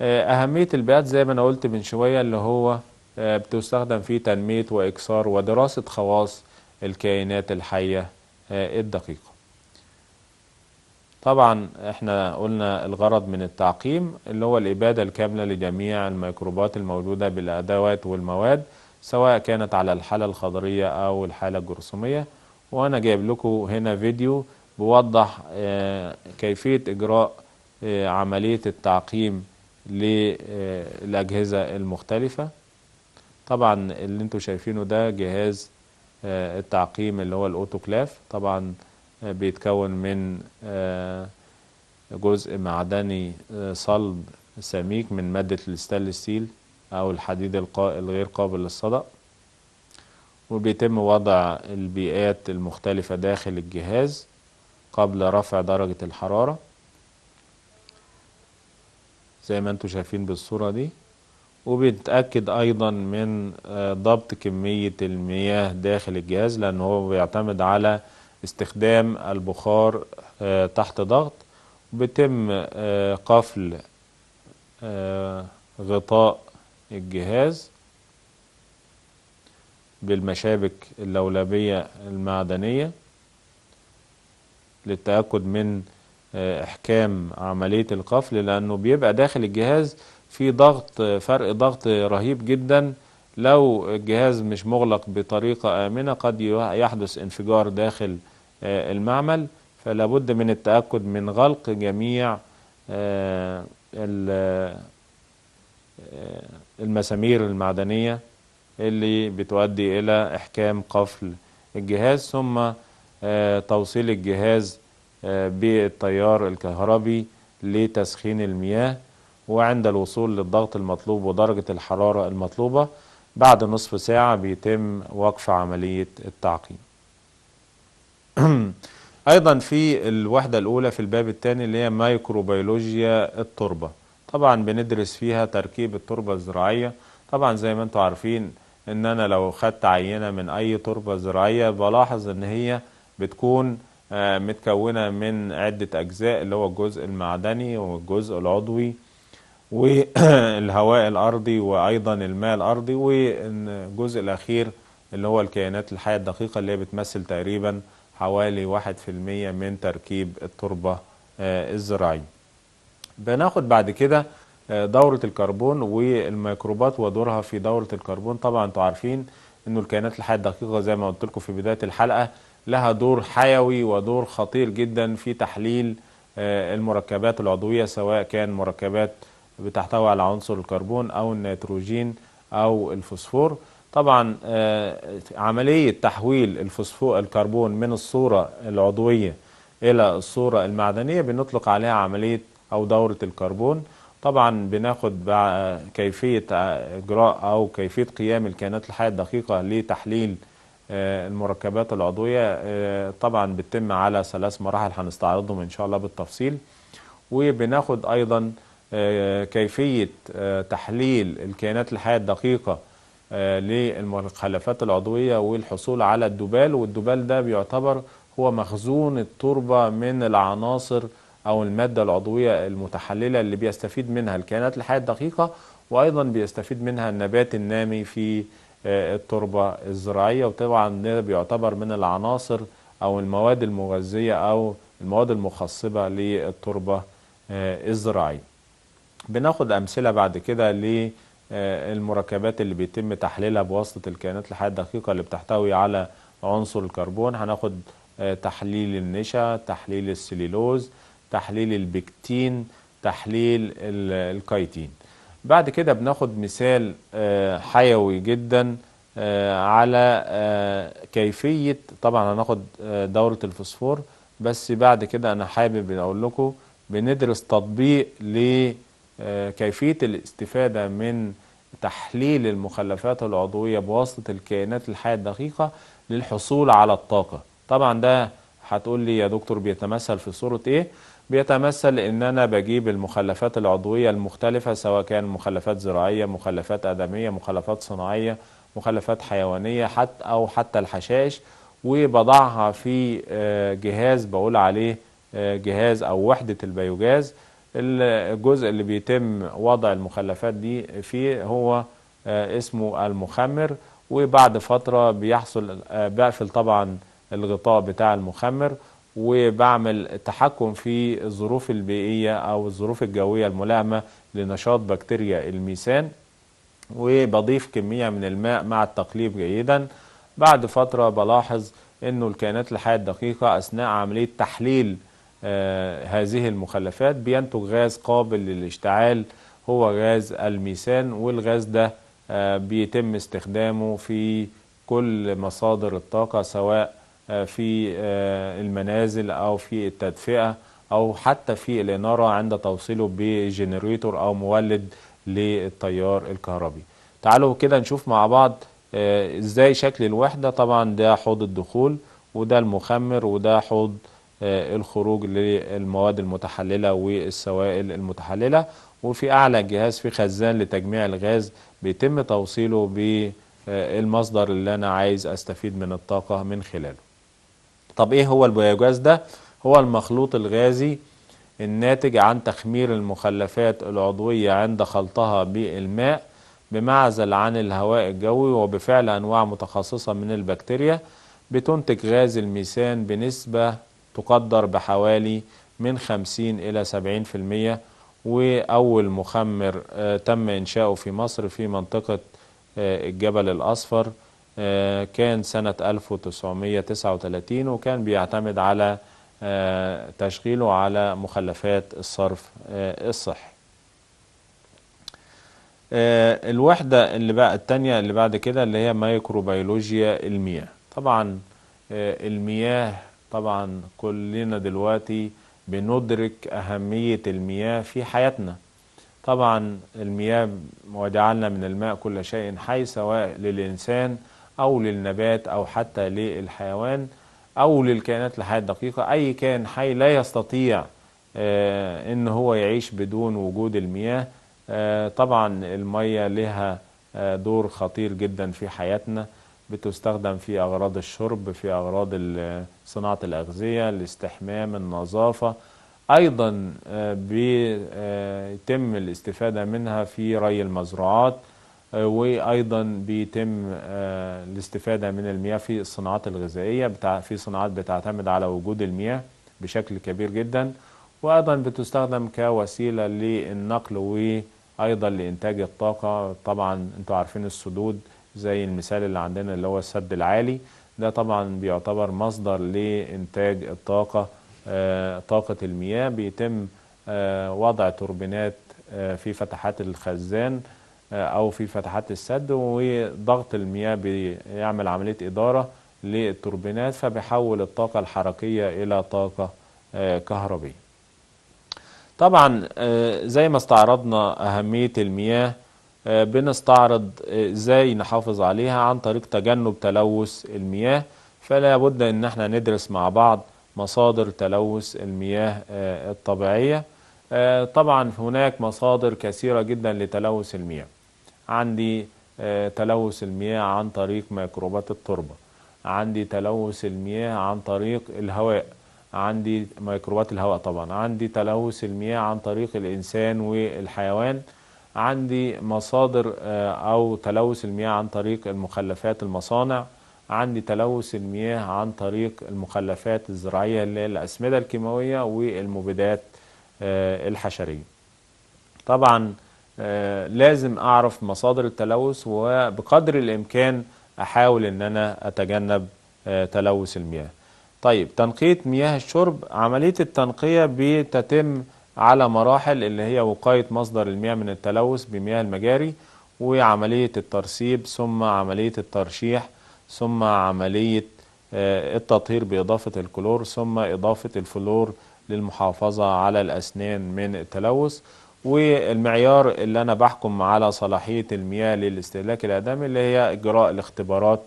أهمية البيئات زي ما أنا قلت من شوية اللي هو بتستخدم في تنمية وإكسار ودراسة خواص الكائنات الحية الدقيقة طبعا احنا قلنا الغرض من التعقيم اللي هو الإبادة الكاملة لجميع الميكروبات الموجودة بالأدوات والمواد سواء كانت على الحالة الخضرية أو الحالة الجرثومية وأنا جايب لكم هنا فيديو بوضح آه، كيفية إجراء آه، عملية التعقيم للأجهزة آه، المختلفة طبعا اللي انتوا شايفينه ده جهاز التعقيم اللي هو الأوتوكلاف طبعا بيتكون من آه، جزء معدني آه، صلب سميك من مادة الستانلس ستيل أو الحديد الغير قابل للصدأ وبيتم وضع البيئات المختلفة داخل الجهاز قبل رفع درجة الحرارة زي ما انتم شايفين بالصورة دي وبيتأكد أيضا من آه، ضبط كمية المياه داخل الجهاز لأن هو بيعتمد على استخدام البخار آه، تحت ضغط بيتم آه، قفل آه، غطاء الجهاز بالمشابك اللولبية المعدنية للتأكد من إحكام عملية القفل لأنه بيبقى داخل الجهاز في ضغط فرق ضغط رهيب جدا لو الجهاز مش مغلق بطريقة آمنة قد يحدث انفجار داخل المعمل فلا بد من التأكد من غلق جميع آه، آه، المسامير المعدنية اللي بتؤدي إلى إحكام قفل الجهاز ثم آه، توصيل الجهاز بالتيار الكهربي لتسخين المياه وعند الوصول للضغط المطلوب ودرجة الحرارة المطلوبة بعد نصف ساعة بيتم وقف عملية التعقيم ايضا في الوحده الاولى في الباب الثاني اللي هي مايكروبيولوجيا التربه طبعا بندرس فيها تركيب التربه الزراعيه طبعا زي ما انتم عارفين ان انا لو خدت عينه من اي تربه زراعيه بلاحظ ان هي بتكون آه، متكونه من عده اجزاء اللي هو الجزء المعدني والجزء العضوي والهواء الارضي وايضا الماء الارضي والجزء الاخير اللي هو الكائنات الحيه الدقيقه اللي هي بتمثل تقريبا حوالي 1% من تركيب التربة آه، الزراعية بناخد بعد كده آه، دورة الكربون والميكروبات ودورها في دورة الكربون طبعا انتوا عارفين انه الكائنات الحية الدقيقة زي ما قلت لكم في بداية الحلقة لها دور حيوي ودور خطير جدا في تحليل آه، المركبات العضوية سواء كان مركبات بتحتوي على عنصر الكربون او النيتروجين او الفوسفور طبعا آه، عملية تحويل الفوسفو الكربون من الصورة العضوية إلى الصورة المعدنية بنطلق عليها عملية أو دورة الكربون طبعا بناخد كيفية آه، إجراء أو كيفية قيام الكائنات الحية الدقيقة لتحليل آه، المركبات العضوية طبعا بتتم على ثلاث مراحل هنستعرضهم إن شاء الله بالتفصيل وبناخد أيضا كيفية تحليل الكائنات الحية الدقيقة آه، للمخلفات العضوية والحصول على الدبال والدبال ده بيعتبر هو مخزون التربة من العناصر أو المادة العضوية المتحللة اللي بيستفيد منها الكائنات الحية الدقيقة وأيضا بيستفيد منها النبات النامي في آه، التربة الزراعية وطبعا ده بيعتبر من العناصر أو المواد المغذية أو المواد المخصبة للتربة آه، الزراعية بناخد أمثلة بعد كده للتربة آه، المركبات اللي بيتم تحليلها بواسطة الكائنات الحية الدقيقة اللي بتحتوي على عنصر الكربون هناخد آه، تحليل النشا تحليل السليلوز تحليل البكتين تحليل الكايتين بعد كده بناخد مثال آه، حيوي جدا على كيفية طبعا هناخد دورة الفوسفور بس بعد كده أنا حابب أقول لكم بندرس تطبيق لكيفية الاستفادة من تحليل المخلفات العضوية بواسطة الكائنات الحية الدقيقة للحصول على الطاقة طبعا ده هتقول لي يا دكتور بيتمثل في صورة ايه بيتمثل ان انا بجيب المخلفات العضوية المختلفة سواء كان مخلفات زراعية مخلفات ادمية مخلفات صناعية مخلفات حيوانية حتى او حتى الحشائش وبضعها في آه، جهاز بقول عليه آه، جهاز او وحدة البيوجاز الجزء اللي بيتم وضع المخلفات دي فيه هو آه، اسمه المخمر وبعد فترة بيحصل آه، بقفل طبعا الغطاء بتاع المخمر وبعمل تحكم في الظروف البيئية أو الظروف الجوية الملائمة لنشاط بكتيريا الميسان وبضيف كمية من الماء مع التقليب جيدا بعد فترة بلاحظ أنه الكائنات الحية الدقيقة أثناء عملية تحليل آه، هذه المخلفات بينتج غاز قابل للاشتعال هو غاز الميثان والغاز ده آه، بيتم استخدامه في كل مصادر الطاقة سواء آه، في المنازل أو في التدفئة أو حتى في الإنارة عند توصيله بجنريتور أو مولد للتيار الكهربي تعالوا كده نشوف مع بعض ازاي شكل الوحدة طبعا ده حوض الدخول وده المخمر وده حوض آه، الخروج للمواد المتحللة والسوائل المتحللة وفي أعلى الجهاز في خزان لتجميع الغاز بيتم توصيله بالمصدر آه، اللي أنا عايز أستفيد من الطاقة من خلاله طب إيه هو البيوجاز ده؟ هو المخلوط الغازي الناتج عن تخمير المخلفات العضوية عند خلطها بالماء بمعزل عن الهواء الجوي وبفعل أنواع متخصصة من البكتيريا بتنتج غاز الميثان بنسبة تقدر بحوالي من 50 إلى 70% وأول مخمر آه، تم إنشاؤه في مصر في منطقة آه، الجبل الأصفر آه، كان سنة 1939 وكان بيعتمد على تشغيله على مخلفات الصرف الصحي الوحدة اللي بقى التانية اللي بعد كده اللي هي مايكروبيولوجيا المياه طبعا المياه طبعا كلنا دلوقتي بندرك أهمية المياه في حياتنا طبعا المياه وجعلنا من الماء كل شيء حي سواء للإنسان أو للنبات أو حتى للحيوان أو للكائنات الحية الدقيقة أي كائن حي لا يستطيع آه، إن هو يعيش بدون وجود المياه آه، طبعا المياه لها آه، دور خطير جدا في حياتنا بتستخدم في أغراض الشرب في أغراض صناعة الأغذية الاستحمام النظافة أيضا آه، بيتم الاستفادة منها في ري المزروعات آه، وأيضا بيتم آه، الاستفادة من المياه في الصناعات الغذائية في صناعات بتعتمد على وجود المياه بشكل كبير جدا وأيضا بتستخدم كوسيلة للنقل وأيضا لإنتاج الطاقة طبعا أنتوا عارفين السدود زي المثال اللي عندنا اللي هو السد العالي ده طبعا بيعتبر مصدر لإنتاج الطاقة آه، طاقة المياه بيتم آه، وضع توربينات آه، في فتحات الخزان أو في فتحات السد وضغط المياه بيعمل عملية إدارة للتوربينات فبيحول الطاقة الحركية إلى طاقة كهربية طبعا زي ما استعرضنا أهمية المياه آه، بنستعرض ازاي نحافظ عليها عن طريق تجنب تلوث المياه فلا بد ان احنا ندرس مع بعض مصادر تلوث المياه آه، الطبيعية آه، طبعا هناك مصادر كثيرة جدا لتلوث المياه عندي تلوث المياه عن طريق ميكروبات التربة عندي تلوث المياه عن طريق الهواء عندي ميكروبات الهواء طبعا عندي تلوث المياه عن طريق الإنسان والحيوان عندي مصادر آه، أو تلوث المياه عن طريق المخلفات المصانع عندي تلوث المياه عن طريق المخلفات الزراعية اللي هي الأسمدة الكيماوية والمبيدات آه، الحشرية طبعا آه، لازم أعرف مصادر التلوث وبقدر الإمكان أحاول أن أنا أتجنب تلوث المياه طيب تنقية مياه الشرب عملية التنقية بتتم على مراحل اللي هي وقاية مصدر المياه من التلوث بمياه المجاري وعملية الترسيب ثم عملية الترشيح ثم عملية آه، التطهير بإضافة الكلور ثم إضافة الفلور للمحافظة على الأسنان من التلوث والمعيار اللي أنا بحكم على صلاحية المياه للاستهلاك الآدمي اللي هي إجراء الاختبارات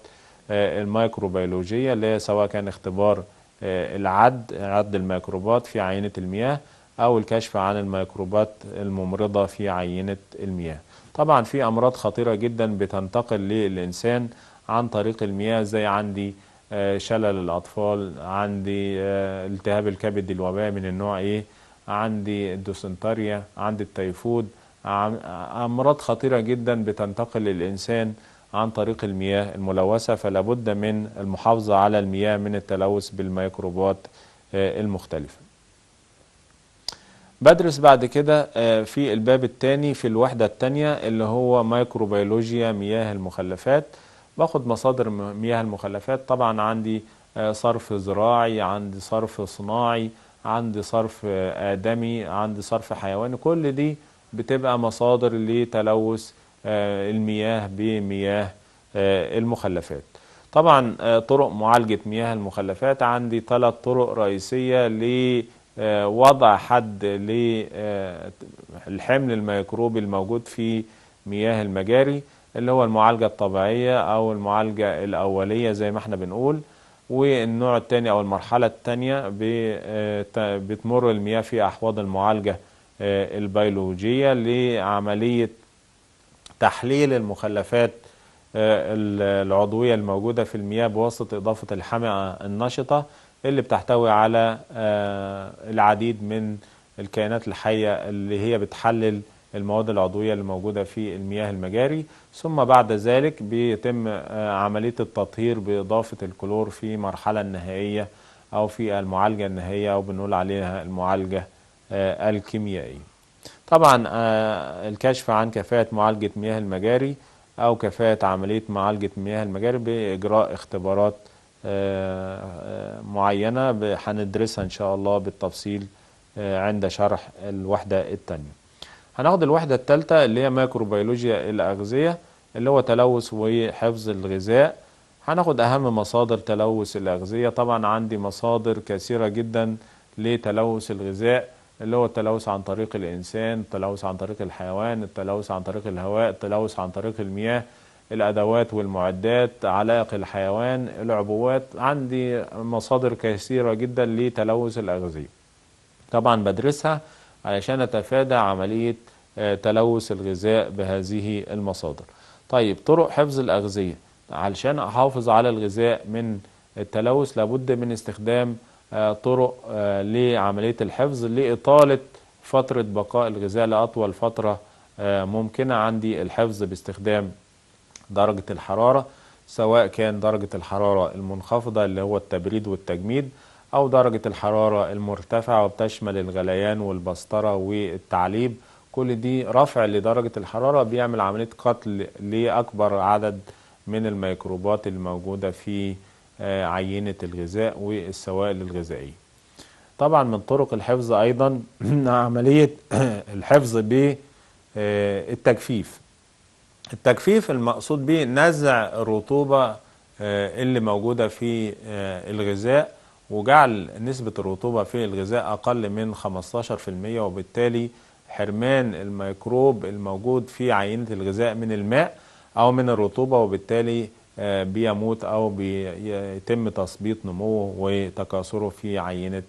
آه، الميكروبيولوجية اللي هي سواء كان اختبار آه، العد عد الميكروبات في عينة المياه أو الكشف عن الميكروبات الممرضة في عينة المياه طبعا في أمراض خطيرة جدا بتنتقل للإنسان عن طريق المياه زي عندي آه، شلل الأطفال عندي آه، التهاب الكبد الوبائي من النوع إيه عندي الدوسنتاريا عندي التيفود أمراض خطيرة جدا بتنتقل للإنسان عن طريق المياه الملوثة فلابد من المحافظة على المياه من التلوث بالميكروبات آه، المختلفة بدرس بعد كده آه، في الباب الثاني في الوحدة الثانية اللي هو مايكروبيولوجيا مياه المخلفات باخد مصادر مياه المخلفات طبعا عندي آه، صرف زراعي عندي صرف صناعي عندي صرف آه، آدمي عندي صرف حيواني كل دي بتبقى مصادر لتلوث المياه بمياه المخلفات طبعا طرق معالجة مياه المخلفات عندي ثلاث طرق رئيسية ل آه، وضع حد للحمل آه، الميكروبي الموجود في مياه المجاري اللي هو المعالجة الطبيعية أو المعالجة الأولية زي ما احنا بنقول والنوع الثاني أو المرحلة الثانية آه، بتمر المياه في أحواض المعالجة البيولوجية لعملية تحليل المخلفات العضوية الموجودة في المياه بواسطة إضافة الحمأة النشطة اللي بتحتوي على آه، العديد من الكائنات الحية اللي هي بتحلل المواد العضوية اللي موجودة في المياه المجاري ثم بعد ذلك بيتم آه، عملية التطهير بإضافة الكلور في مرحلة النهائية أو في المعالجة النهائية أو بنقول عليها المعالجة آه، الكيميائية طبعا الكشف عن كفاءة معالجة مياه المجاري أو كفاءة عملية معالجة مياه المجاري بإجراء اختبارات آه، آه، معينة هندرسها إن شاء الله بالتفصيل آه، عند شرح الوحدة الثانية هناخد الوحدة الثالثة اللي هي ماكروبيولوجيا الأغذية اللي هو تلوث وحفظ الغذاء هناخد أهم مصادر تلوث الأغذية طبعا عندي مصادر كثيرة جدا لتلوث الغذاء اللي هو التلوث عن طريق الإنسان التلوث عن طريق الحيوان التلوث عن طريق الهواء التلوث عن طريق المياه الأدوات والمعدات علائق الحيوان العبوات عندي مصادر كثيرة جدا لتلوث الأغذية طبعا بدرسها علشان أتفادى عملية آه، تلوث الغذاء بهذه المصادر طيب طرق حفظ الأغذية علشان أحافظ على الغذاء من التلوث لابد من استخدام آه، طرق آه، لعملية الحفظ لإطالة فترة بقاء الغذاء لأطول فترة ممكنة عندي الحفظ باستخدام درجة الحرارة سواء كان درجة الحرارة المنخفضة اللي هو التبريد والتجميد أو درجة الحرارة المرتفعة وبتشمل الغليان والبسطرة والتعليب كل دي رفع لدرجة الحرارة بيعمل عملية قتل لأكبر عدد من الميكروبات الموجودة في آه، عينة الغذاء والسوائل الغذائية طبعا من طرق الحفظ أيضا عملية الحفظ بالتجفيف آه، التجفيف المقصود به نزع الرطوبة آه، اللي موجودة في آه، الغذاء وجعل نسبة الرطوبة في الغذاء أقل من 15% وبالتالي حرمان الميكروب الموجود في عينة الغذاء من الماء أو من الرطوبة وبالتالي آه، بيموت أو بيتم تثبيط نموه وتكاثره في عينة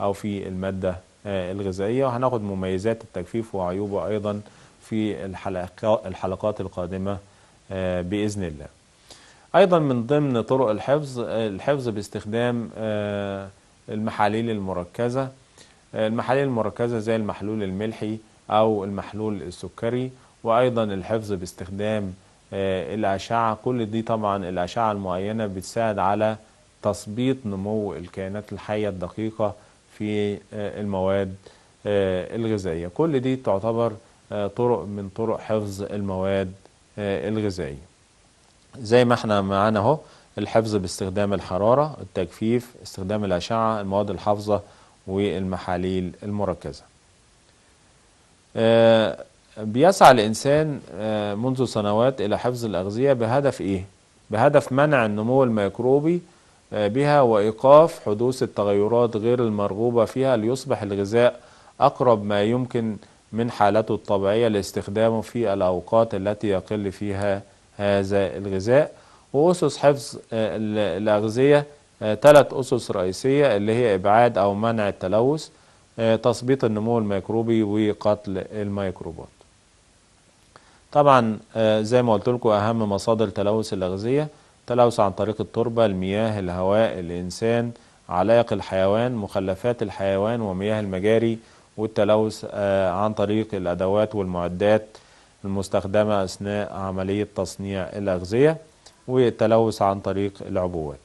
أو في المادة الغذائية وهناخد مميزات التجفيف وعيوبه أيضا في الحلقات القادمة آه، بإذن الله أيضا من ضمن طرق الحفظ الحفظ باستخدام آه، المحاليل المركزة آه، المحاليل المركزة زي المحلول الملحي أو المحلول السكري وأيضا الحفظ باستخدام الأشعة كل دي طبعا الأشعة المعينة بتساعد على تثبيط نمو الكائنات الحية الدقيقة في المواد الغذائية كل دي تعتبر آه، طرق من طرق حفظ المواد آه، الغذائية زي ما احنا معانا اهو الحفظ باستخدام الحرارة التجفيف استخدام الأشعة المواد الحافظة والمحاليل المركزة آه، بيسعى الإنسان منذ سنوات إلى حفظ الأغذية بهدف إيه؟ بهدف منع النمو الميكروبي بها وإيقاف حدوث التغيرات غير المرغوبة فيها ليصبح الغذاء أقرب ما يمكن من حالته الطبيعية لاستخدامه في الأوقات التي يقل فيها هذا الغذاء وأسس حفظ آه، الأغذية ثلاث آه، أسس رئيسية اللي هي إبعاد أو منع التلوث آه، تثبيط النمو الميكروبي وقتل الميكروبات طبعا زي ما قلت لكم أهم مصادر تلوث الأغذية تلوث عن طريق التربة المياه الهواء الإنسان علائق الحيوان مخلفات الحيوان ومياه المجاري والتلوث آه، عن طريق الأدوات والمعدات المستخدمة أثناء عملية تصنيع الأغذية والتلوث عن طريق العبوات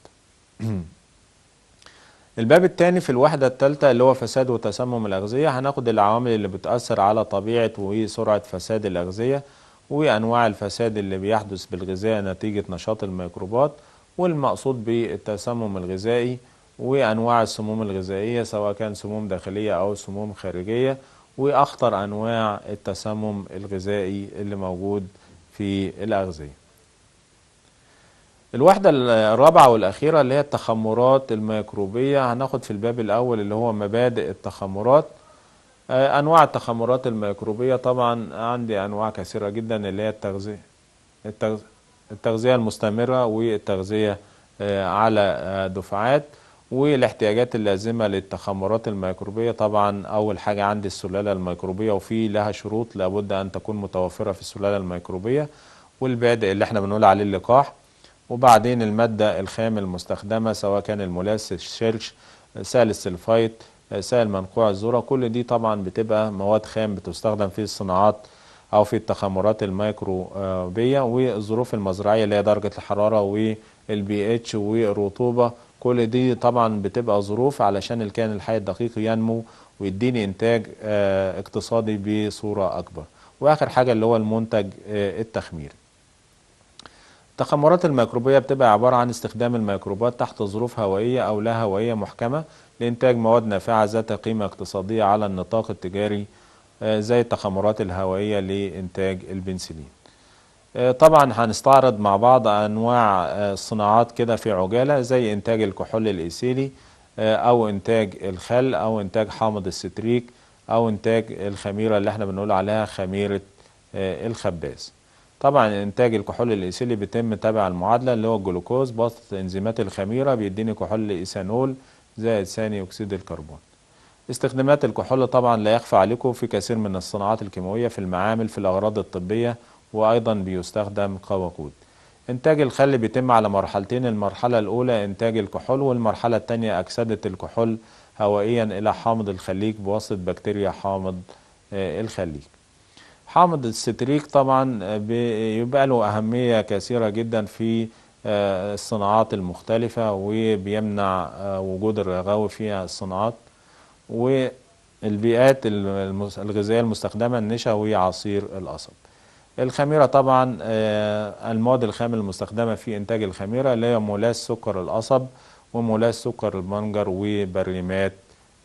الباب الثاني في الوحدة الثالثة اللي هو فساد وتسمم الأغذية هناخد العوامل اللي بتأثر على طبيعة وسرعة فساد الأغذية وأنواع الفساد اللي بيحدث بالغذاء نتيجة نشاط الميكروبات والمقصود بالتسمم الغذائي وأنواع السموم الغذائية سواء كان سموم داخلية أو سموم خارجية وأخطر أنواع التسمم الغذائي اللي موجود في الأغذية الوحدة الرابعة والأخيرة اللي هي التخمرات الميكروبية هناخد في الباب الأول اللي هو مبادئ التخمرات آه، أنواع التخمرات الميكروبية طبعا عندي أنواع كثيرة جدا اللي هي التغذية التغذية المستمرة والتغذية آه، على آه، دفعات والاحتياجات اللازمة للتخمرات الميكروبية طبعا أول حاجة عندي السلالة الميكروبية وفي لها شروط لابد أن تكون متوفرة في السلالة الميكروبية والبادئ اللي احنا بنقول عليه اللقاح وبعدين المادة الخام المستخدمة سواء كان الملاس الشلش سائل السلفايت سائل منقوع الذرة كل دي طبعا بتبقى مواد خام بتستخدم في الصناعات أو في التخمرات الميكروبية والظروف المزرعية اللي هي درجة الحرارة والبي اتش والرطوبة كل دي طبعا بتبقى ظروف علشان الكائن الحي الدقيق ينمو ويديني انتاج آه، اقتصادي بصوره اكبر واخر حاجه اللي هو المنتج آه، التخميري التخمرات الميكروبية بتبقى عبارة عن استخدام الميكروبات تحت ظروف هوائية أو لا هوائية محكمة لإنتاج مواد نافعة ذات قيمة اقتصادية على النطاق التجاري آه، زي التخمرات الهوائية لإنتاج البنسلين آه، طبعا هنستعرض مع بعض انواع الصناعات آه، كده في عجاله زي انتاج الكحول الايثيلي آه، او انتاج الخل او انتاج حامض الستريك او انتاج الخميره اللي احنا بنقول عليها خميره الخباز طبعا انتاج الكحول الايثيلي بيتم تبع المعادله اللي هو الجلوكوز بسط انزيمات الخميره بيديني كحول ايثانول زائد ثاني اكسيد الكربون استخدامات الكحول طبعا لا يخفى عليكم في كثير من الصناعات الكيماويه في المعامل في الاغراض الطبيه وأيضا بيستخدم كوقود إنتاج الخل بيتم على مرحلتين المرحلة الأولى إنتاج الكحول والمرحلة الثانية أكسدة الكحول هوائيا إلى حامض الخليج بواسطة بكتيريا حامض آه، الخليج حامض الستريك طبعا آه، بيبقى له أهمية كثيرة جدا في آه، الصناعات المختلفة وبيمنع وجود الرغاوي في الصناعات والبيئات الغذائية المستخدمة النشا وعصير القصب الخميرة طبعا آه، المواد الخام المستخدمة في إنتاج الخميرة اللي هي ملاذ سكر القصب وملاذ سكر المنجر وبرليمات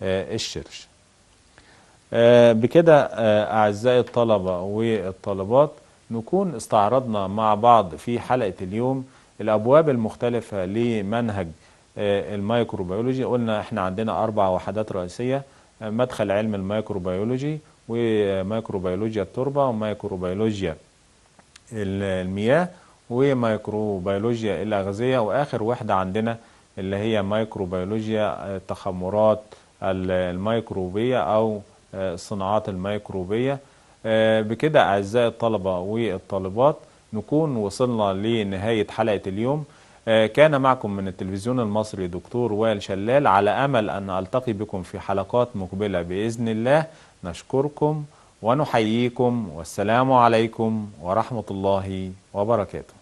آه، الشرش آه، بكده أعزائي الطلبة والطالبات نكون استعرضنا مع بعض في حلقة اليوم الأبواب المختلفة لمنهج الميكروبيولوجي قلنا احنا عندنا أربع وحدات رئيسية مدخل علم الميكروبيولوجي وميكروبيولوجيا التربة وميكروبيولوجيا المياه وميكروبيولوجيا الأغذية وآخر وحدة عندنا اللي هي ميكروبيولوجيا التخمرات آه، الميكروبية أو الصناعات آه، الميكروبية آه، بكده أعزائي الطلبة والطالبات نكون وصلنا لنهاية حلقة اليوم كان معكم من التلفزيون المصري دكتور وائل شلال على أمل أن ألتقي بكم في حلقات مقبلة بإذن الله نشكركم ونحييكم والسلام عليكم ورحمة الله وبركاته